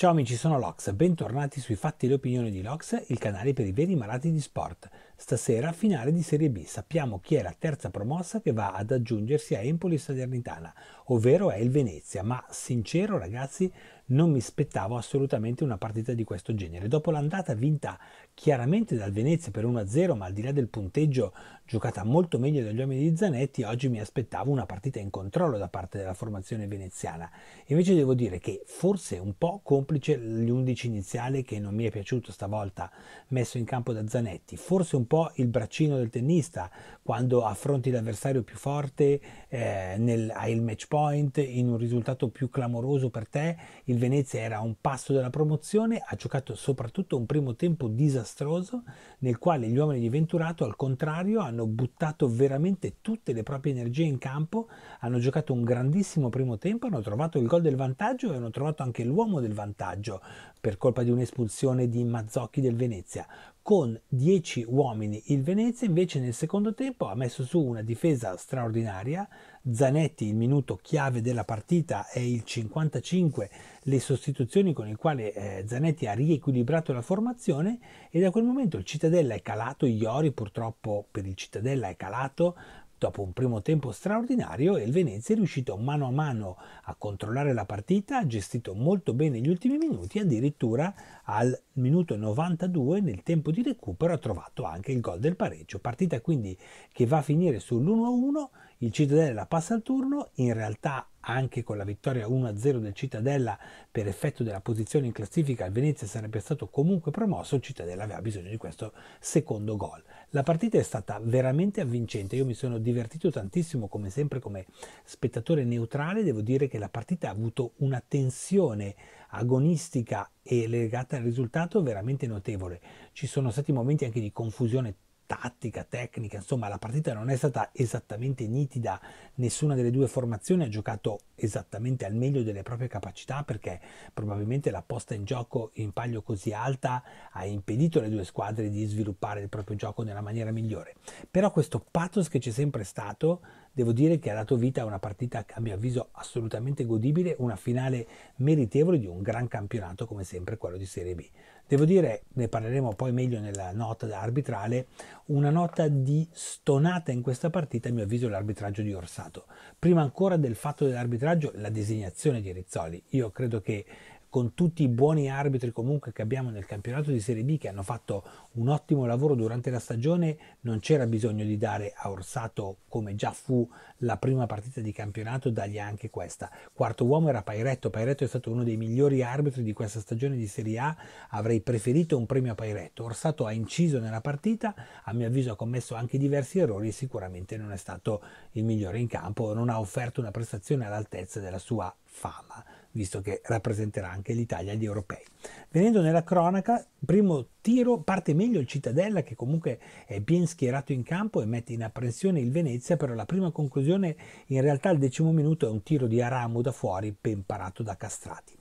Ciao amici, sono Lox, bentornati sui Fatti e le opinioni di Lox, il canale per i veri malati di sport. Stasera finale di Serie B, sappiamo chi è la terza promossa che va ad aggiungersi a Empoli Salernitana, ovvero è il Venezia, ma sincero ragazzi non mi aspettavo assolutamente una partita di questo genere. Dopo l'andata vinta chiaramente dal Venezia per 1-0, ma al di là del punteggio giocata molto meglio dagli uomini di Zanetti, oggi mi aspettavo una partita in controllo da parte della formazione veneziana. Invece devo dire che forse un po' complice l'11 iniziale che non mi è piaciuto stavolta messo in campo da Zanetti, forse un po' il braccino del tennista quando affronti l'avversario più forte, eh, nel, hai il match point, in un risultato più clamoroso per te. Il Venezia era a un passo della promozione, ha giocato soprattutto un primo tempo disastroso, nel quale gli uomini di Venturato, al contrario, hanno buttato veramente tutte le proprie energie in campo, hanno giocato un grandissimo primo tempo, hanno trovato il gol del vantaggio e hanno trovato anche l'uomo del vantaggio per colpa di un'espulsione di Mazzocchi del Venezia con 10 uomini il Venezia invece nel secondo tempo ha messo su una difesa straordinaria Zanetti il minuto chiave della partita è il 55 le sostituzioni con il quale eh, Zanetti ha riequilibrato la formazione e da quel momento il Cittadella è calato Iori purtroppo per il Cittadella è calato Dopo un primo tempo straordinario, il Venezia è riuscito mano a mano a controllare la partita, ha gestito molto bene gli ultimi minuti, addirittura al minuto 92 nel tempo di recupero ha trovato anche il gol del pareggio. Partita quindi che va a finire sull'1-1, il Cittadella passa al turno, in realtà anche con la vittoria 1-0 del Cittadella per effetto della posizione in classifica, il Venezia sarebbe stato comunque promosso, il Cittadella aveva bisogno di questo secondo gol. La partita è stata veramente avvincente, io mi sono divertito tantissimo come sempre come spettatore neutrale, devo dire che la partita ha avuto una tensione agonistica e legata al risultato veramente notevole. Ci sono stati momenti anche di confusione tattica, tecnica, insomma la partita non è stata esattamente nitida, nessuna delle due formazioni ha giocato esattamente al meglio delle proprie capacità perché probabilmente la posta in gioco in palio così alta ha impedito alle due squadre di sviluppare il proprio gioco nella maniera migliore. Però questo pathos che c'è sempre stato devo dire che ha dato vita a una partita a mio avviso assolutamente godibile, una finale meritevole di un gran campionato come sempre quello di Serie B. Devo dire, ne parleremo poi meglio nella nota arbitrale, una nota di stonata in questa partita a mio avviso l'arbitraggio di Orsato. Prima ancora del fatto dell'arbitraggio, la designazione di Rizzoli. Io credo che con tutti i buoni arbitri comunque che abbiamo nel campionato di Serie B che hanno fatto un ottimo lavoro durante la stagione, non c'era bisogno di dare a Orsato, come già fu la prima partita di campionato, dargli anche questa. Quarto uomo era Pairetto, Pairetto è stato uno dei migliori arbitri di questa stagione di Serie A, avrei preferito un premio a Pairetto. Orsato ha inciso nella partita, a mio avviso ha commesso anche diversi errori e sicuramente non è stato il migliore in campo, non ha offerto una prestazione all'altezza della sua fama visto che rappresenterà anche l'Italia agli europei. Venendo nella cronaca, primo tiro parte meglio il Cittadella che comunque è ben schierato in campo e mette in apprensione il Venezia, però la prima conclusione in realtà al decimo minuto è un tiro di Aramu da fuori ben parato da Castrati.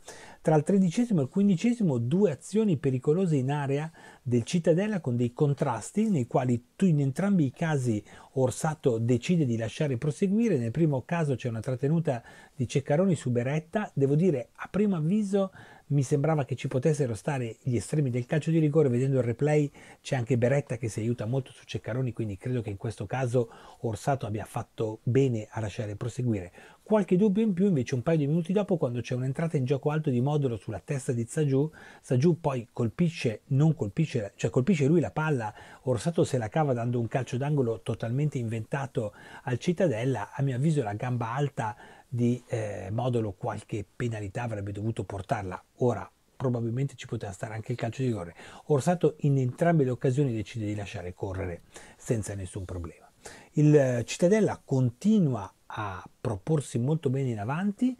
Tra il tredicesimo e il quindicesimo due azioni pericolose in area del Cittadella con dei contrasti nei quali in entrambi i casi Orsato decide di lasciare proseguire. Nel primo caso c'è una trattenuta di Ceccaroni su Beretta. Devo dire a primo avviso mi sembrava che ci potessero stare gli estremi del calcio di rigore, vedendo il replay c'è anche Beretta che si aiuta molto su Ceccaroni, quindi credo che in questo caso Orsato abbia fatto bene a lasciare proseguire. Qualche dubbio in più invece un paio di minuti dopo quando c'è un'entrata in gioco alto di modulo sulla testa di Zagiù, Zagiù poi colpisce, non colpisce, cioè colpisce lui la palla, Orsato se la cava dando un calcio d'angolo totalmente inventato al Cittadella, a mio avviso la gamba alta di eh, modulo qualche penalità avrebbe dovuto portarla. Ora probabilmente ci poteva stare anche il calcio di rigore. Orsato in entrambe le occasioni decide di lasciare correre senza nessun problema. Il eh, Cittadella continua a proporsi molto bene in avanti,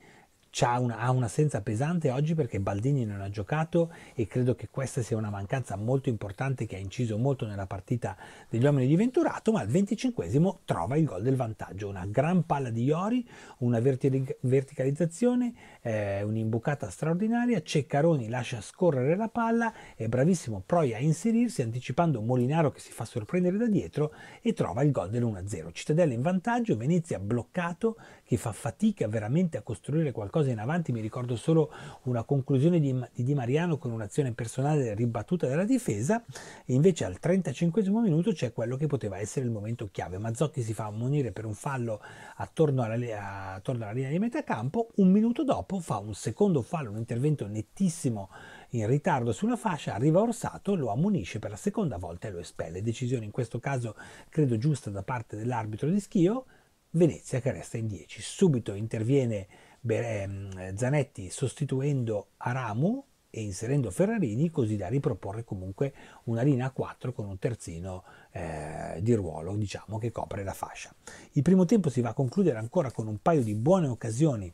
ha, una, ha un'assenza pesante oggi perché Baldini non ha giocato e credo che questa sia una mancanza molto importante che ha inciso molto nella partita degli uomini di Venturato, ma al 25 trova il gol del vantaggio, una gran palla di Iori, una verti- verticalizzazione, eh, un'imbucata straordinaria, Ceccaroni lascia scorrere la palla, è bravissimo Proia a inserirsi anticipando Molinaro che si fa sorprendere da dietro e trova il gol dell'1-0. Cittadella in vantaggio, Venezia bloccato che fa fatica veramente a costruire qualcosa cose in avanti, mi ricordo solo una conclusione di Di Mariano con un'azione personale ribattuta dalla difesa, e invece al 35 minuto c'è quello che poteva essere il momento chiave. Mazzotti si fa ammonire per un fallo attorno alla, attorno alla linea di metà campo, un minuto dopo fa un secondo fallo, un intervento nettissimo in ritardo sulla fascia, arriva Orsato, lo ammonisce per la seconda volta e lo espelle. Decisione in questo caso credo giusta da parte dell'arbitro di Schio, Venezia che resta in 10. Subito interviene Mm, Zanetti sostituendo Aramu e inserendo Ferrarini così da riproporre comunque una linea 4 con un terzino eh, di ruolo diciamo che copre la fascia. Il primo tempo si va a concludere ancora con un paio di buone occasioni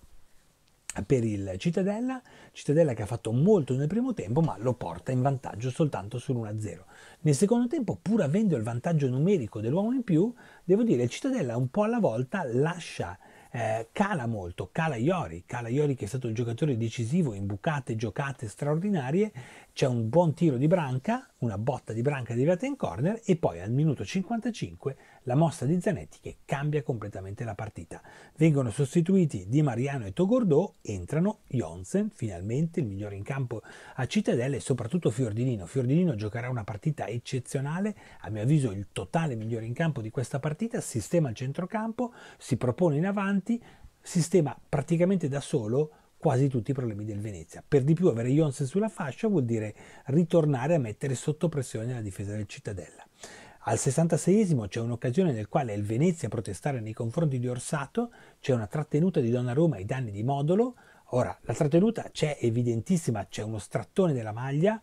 per il Cittadella, Cittadella che ha fatto molto nel primo tempo ma lo porta in vantaggio soltanto sull'1-0. Nel secondo tempo, pur avendo il vantaggio numerico dell'uomo in più, devo dire il Cittadella un po' alla volta lascia eh, cala molto, cala Iori, cala Iori che è stato un giocatore decisivo in bucate, giocate straordinarie c'è un buon tiro di branca, una botta di branca tirata in corner e poi al minuto 55 la mossa di Zanetti che cambia completamente la partita. Vengono sostituiti Di Mariano e Togordò, entrano Jonsen, finalmente il migliore in campo a Cittadella e soprattutto Fiordinino. Fiordinino giocherà una partita eccezionale, a mio avviso il totale migliore in campo di questa partita, sistema il centrocampo, si propone in avanti, sistema praticamente da solo quasi tutti i problemi del Venezia. Per di più avere Jones sulla fascia vuol dire ritornare a mettere sotto pressione la difesa del Cittadella. Al 66 c'è un'occasione nel quale il Venezia a protestare nei confronti di Orsato, c'è una trattenuta di Donnarumma ai danni di Modolo. Ora, la trattenuta c'è evidentissima, c'è uno strattone della maglia,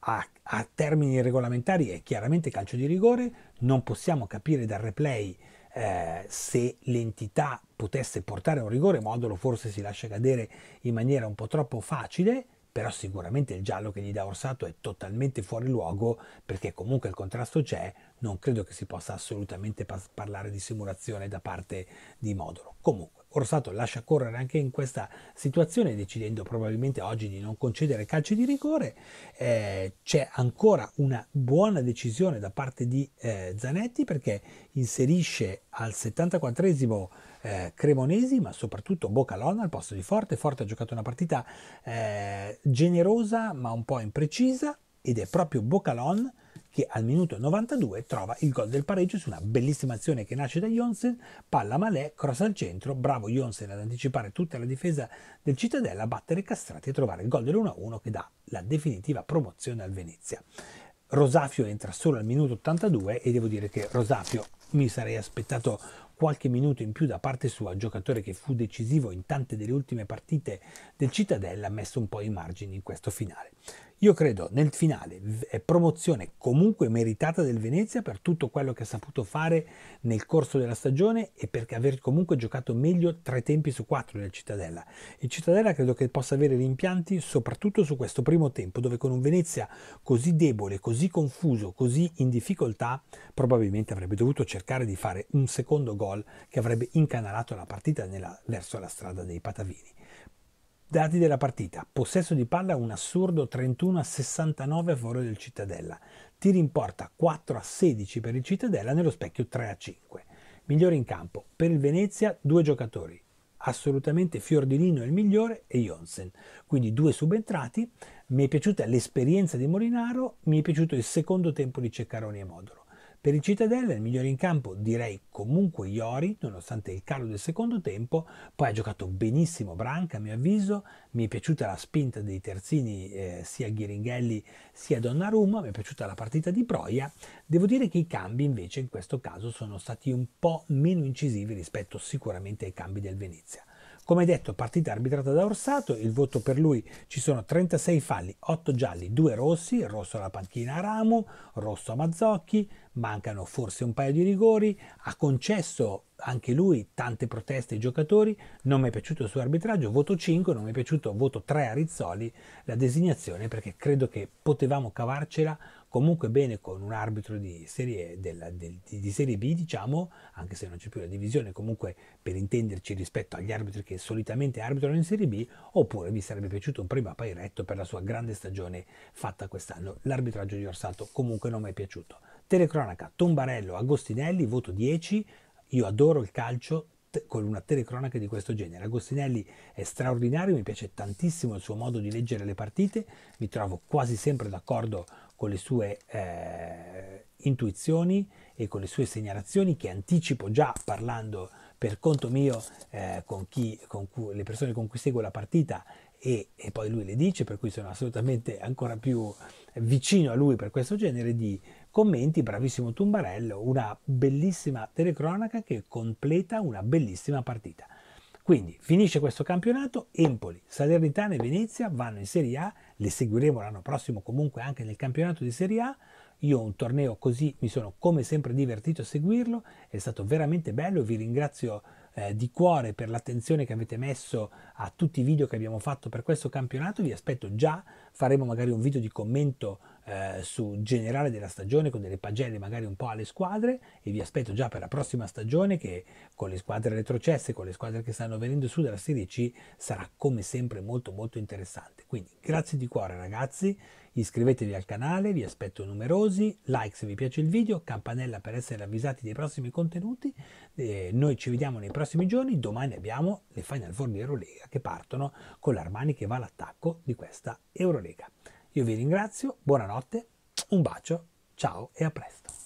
a, a termini regolamentari è chiaramente calcio di rigore, non possiamo capire dal replay eh, se l'entità potesse portare a un rigore, Modolo forse si lascia cadere in maniera un po' troppo facile, però sicuramente il giallo che gli dà Orsato è totalmente fuori luogo perché comunque il contrasto c'è, non credo che si possa assolutamente parlare di simulazione da parte di Modolo. Comunque, Orsato lascia correre anche in questa situazione decidendo probabilmente oggi di non concedere calci di rigore. Eh, c'è ancora una buona decisione da parte di eh, Zanetti perché inserisce al 74esimo eh, Cremonesi, ma soprattutto Bocalona al posto di Forte. Forte ha giocato una partita eh, generosa ma un po' imprecisa ed è proprio Bocalon che al minuto 92 trova il gol del pareggio su una bellissima azione che nasce da Jonsen, palla Malè, cross al centro, bravo Jonsen ad anticipare tutta la difesa del Cittadella, battere Castrati e trovare il gol dell'1-1 che dà la definitiva promozione al Venezia. Rosafio entra solo al minuto 82 e devo dire che Rosafio mi sarei aspettato qualche minuto in più da parte sua, giocatore che fu decisivo in tante delle ultime partite del Cittadella, ha messo un po' i margini in questo finale. Io credo nel finale è promozione comunque meritata del Venezia per tutto quello che ha saputo fare nel corso della stagione e per aver comunque giocato meglio tre tempi su quattro del Cittadella. Il Cittadella credo che possa avere rimpianti soprattutto su questo primo tempo dove con un Venezia così debole, così confuso, così in difficoltà probabilmente avrebbe dovuto cercare di fare un secondo gol che avrebbe incanalato la partita nella, verso la strada dei Patavini. Dati della partita. Possesso di palla un assurdo 31 a 69 a favore del Cittadella. Tiri in porta 4 a 16 per il Cittadella nello specchio 3 a 5. Migliore in campo. Per il Venezia due giocatori. Assolutamente Fiordilino è il migliore e Jonsen. Quindi due subentrati. Mi è piaciuta l'esperienza di Molinaro. mi è piaciuto il secondo tempo di Ceccaroni e Modolo. Per il Cittadella il migliore in campo direi comunque Iori, nonostante il calo del secondo tempo, poi ha giocato benissimo Branca a mio avviso, mi è piaciuta la spinta dei terzini eh, sia Ghiringhelli sia Donnarumma, mi è piaciuta la partita di Proia, devo dire che i cambi invece in questo caso sono stati un po' meno incisivi rispetto sicuramente ai cambi del Venezia. Come detto, partita arbitrata da Orsato, il voto per lui ci sono 36 falli, 8 gialli, 2 rossi, rosso alla panchina a Ramo, rosso a Mazzocchi, mancano forse un paio di rigori, ha concesso anche lui tante proteste ai giocatori, non mi è piaciuto il suo arbitraggio, voto 5, non mi è piaciuto, voto 3 a Rizzoli la designazione perché credo che potevamo cavarcela comunque bene con un arbitro di serie, della, del, di serie B, diciamo, anche se non c'è più la divisione, comunque per intenderci rispetto agli arbitri che solitamente arbitrano in Serie B, oppure vi sarebbe piaciuto un prima Pairetto per la sua grande stagione fatta quest'anno. L'arbitraggio di Orsato comunque non mi è piaciuto. Telecronaca, Tombarello, Agostinelli, voto 10, io adoro il calcio, con una telecronaca di questo genere. Agostinelli è straordinario, mi piace tantissimo il suo modo di leggere le partite, mi trovo quasi sempre d'accordo con le sue eh, intuizioni e con le sue segnalazioni che anticipo già parlando per conto mio eh, con, chi, con cui, le persone con cui seguo la partita e, e, poi lui le dice, per cui sono assolutamente ancora più vicino a lui per questo genere di commenti. Bravissimo Tumbarello, una bellissima telecronaca che completa una bellissima partita. Quindi finisce questo campionato, Empoli, Salernitana e Venezia vanno in Serie A, le seguiremo l'anno prossimo comunque anche nel campionato di Serie A. Io un torneo così mi sono come sempre divertito a seguirlo, è stato veramente bello, vi ringrazio eh, di cuore per l'attenzione che avete messo a tutti i video che abbiamo fatto per questo campionato, vi aspetto già, faremo magari un video di commento eh, su generale della stagione con delle pagelle magari un po' alle squadre e vi aspetto già per la prossima stagione che con le squadre retrocesse, con le squadre che stanno venendo su dalla Serie C sarà come sempre molto molto interessante. Quindi grazie di cuore ragazzi, iscrivetevi al canale, vi aspetto numerosi, like se vi piace il video, campanella per essere avvisati dei prossimi contenuti, eh, noi ci vediamo nei prossimi giorni, domani abbiamo le Final Four di Eurolega che partono con l'Armani che va all'attacco di questa Eurolega. Io vi ringrazio, buonanotte, un bacio, ciao e a presto.